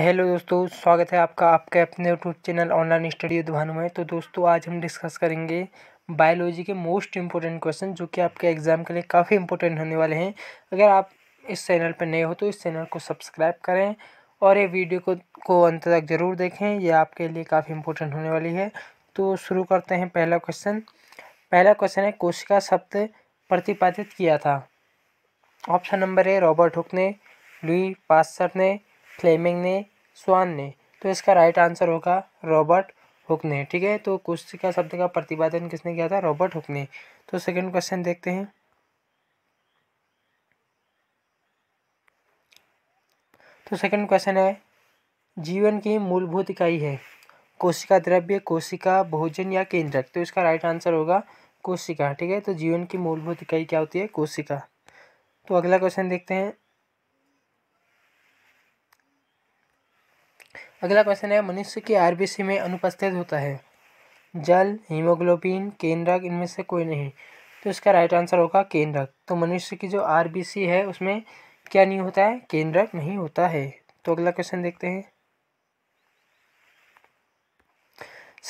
hello दोस्तों स्वागत है आपका आपके अपने YouTube channel online study Bhanu में तो दोस्तों आज हम डिस्कस करेंगे बायोलॉजी के मोस्ट इंपॉर्टेंट क्वेश्चन जो कि आपके एग्ज़ाम के लिए काफ़ी इंपॉर्टेंट होने वाले हैं अगर आप इस चैनल पर नए हो तो इस चैनल को सब्सक्राइब करें और ये वीडियो को को अंत तक ज़रूर देखें यह आपके लिए काफ़ी इंपॉर्टेंट होने वाली है तो शुरू करते हैं पहला क्वेश्चन पहला क्वेश्चन है कोशिका शब्द प्रतिपादित किया था option number A Robert Hooke ने लुई पासर ने फ्लेमिंग ने स्वान ने तो इसका राइट आंसर होगा रॉबर्ट हुक ने ठीक है तो कुश्ती का शब्द का प्रतिपादन किसने किया था रॉबर्ट हुक ने तो सेकंड क्वेश्चन देखते हैं तो सेकंड क्वेश्चन है जीवन की मूलभूत इकाई है कोशिका द्रव्य कोशिका भोजन या केंद्रक तो इसका राइट आंसर होगा कोशिका ठीक है तो जीवन की मूलभूत इकाई क्या होती है कोशिका तो अगला क्वेश्चन देखते हैं अगला क्वेश्चन है मनुष्य की आरबीसी में अनुपस्थित होता है जल हीमोग्लोबिन केनरक इनमें से कोई नहीं तो इसका राइट आंसर होगा केनरक तो मनुष्य की जो आरबीसी है उसमें क्या नहीं होता है केनरक नहीं होता है तो अगला क्वेश्चन देखते हैं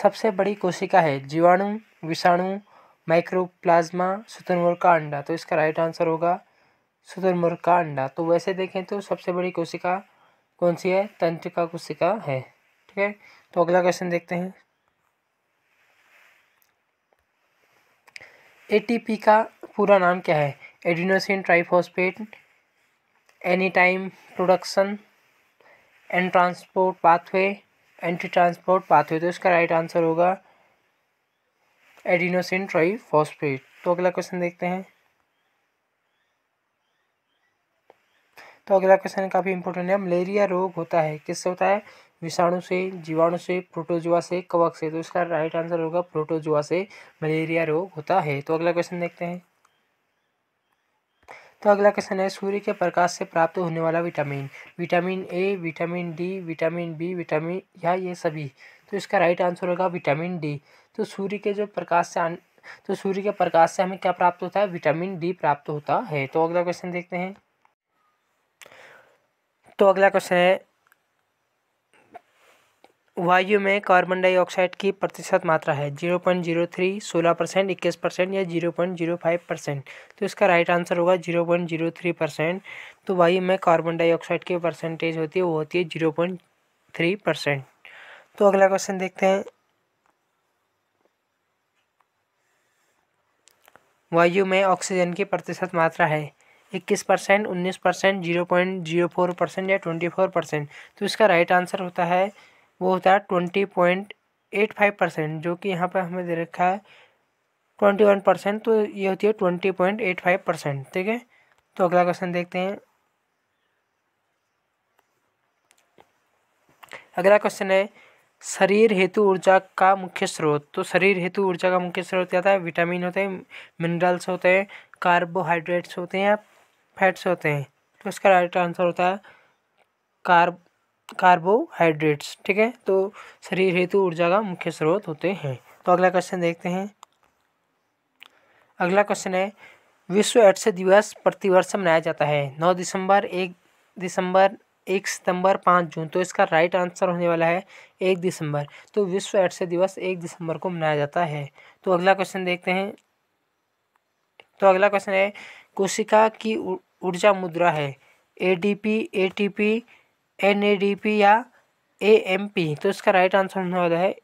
सबसे बड़ी कोशिका है जीवाणु विषाणु माइक्रोप्लाज्मा सुतनमुर का अंडा तो इसका राइट आंसर होगा सुतनमुर का अंडा तो वैसे देखें तो सबसे बड़ी कोशिका कौन सी है तंत्रिका कोशिका है ठीक है तो अगला क्वेश्चन देखते हैं एटीपी का पूरा नाम क्या है adenosine triphosphate any time production and transport pathway anti transport pathway तो इसका राइट आंसर होगा एडिनोसिन ट्राइफोस्पेट तो अगला क्वेश्चन देखते हैं तो अगला क्वेश्चन काफ़ी इंपॉर्टेंट है मलेरिया रोग होता है किससे होता है विषाणु से जीवाणु से प्रोटोजुआ से कवक से तो इसका राइट आंसर होगा प्रोटोजुआ से मलेरिया रोग होता है तो अगला क्वेश्चन देखते हैं तो अगला क्वेश्चन है सूर्य के प्रकाश से प्राप्त होने वाला vitamin vitamin A vitamin D vitamin B vitamin या ये सभी तो इसका राइट आंसर होगा विटामिन डी तो सूर्य के जो प्रकाश से आन... तो सूर्य के प्रकाश से हमें क्या प्राप्त होता है विटामिन डी प्राप्त होता है तो अगला क्वेश्चन देखते हैं तो अगला क्वेश्चन है वायु में कार्बन डाइऑक्साइड की प्रतिशत मात्रा है जीरो पॉइंट जीरो थ्री सोलह परसेंट इक्कीस परसेंट या zero point zero five percent तो इसका राइट आंसर होगा zero point zero three percent तो वायु में कार्बन डाइऑक्साइड की परसेंटेज होती है वो होती है जीरो पॉइंट थ्री परसेंट तो अगला क्वेश्चन देखते हैं वायु में ऑक्सीजन की प्रतिशत मात्रा है इक्कीस परसेंट उन्नीस percent zero point zero four percent या ट्वेंटी फोर परसेंट तो इसका राइट आंसर होता है वो होता है twenty point eight five percent जो कि यहाँ पर हमें दे रखा है ट्वेंटी वन परसेंट तो ये होती है twenty point eight five percent ठीक है तो अगला क्वेश्चन देखते हैं अगला क्वेश्चन है शरीर हेतु ऊर्जा का मुख्य स्रोत तो शरीर हेतु ऊर्जा का मुख्य स्रोत क्या होता है विटामिन होते हैं मिनरल्स होते हैं कार्बोहाइड्रेट्स होते हैं फैट्स होते हैं तो इसका राइट आंसर होता है कार्ब कार्बोहाइड्रेट्स ठीक है तो शरीर हेतु ऊर्जा का मुख्य स्रोत होते हैं तो अगला क्वेश्चन देखते हैं अगला क्वेश्चन है विश्व एड्स दिवस प्रतिवर्ष मनाया जाता है नौ दिसंबर एक दिसंबर एक सितंबर पाँच जून तो इसका राइट आंसर होने वाला है एक दिसंबर तो विश्व एड्स दिवस एक दिसंबर को मनाया जाता है तो अगला क्वेश्चन देखते हैं तो अगला क्वेश्चन है कोशिका की ऊर्जा मुद्रा है एडीपी एटीपी एनएडीपी या एएमपी तो इसका राइट आंसर होने वाला है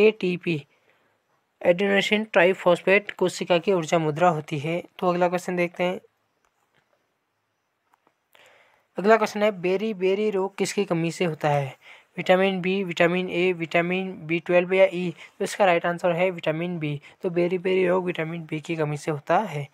एटीपी एडोनेशन ट्राइफॉस्फेट कोशिका की ऊर्जा मुद्रा होती है तो अगला क्वेश्चन देखते हैं अगला क्वेश्चन है बेरी बेरी रोग किसकी कमी से होता है vitamin B vitamin A vitamin B twelve या ई e, तो इसका राइट आंसर है विटामिन बी तो बेरी बेरी रोग विटामिन बी की कमी से होता है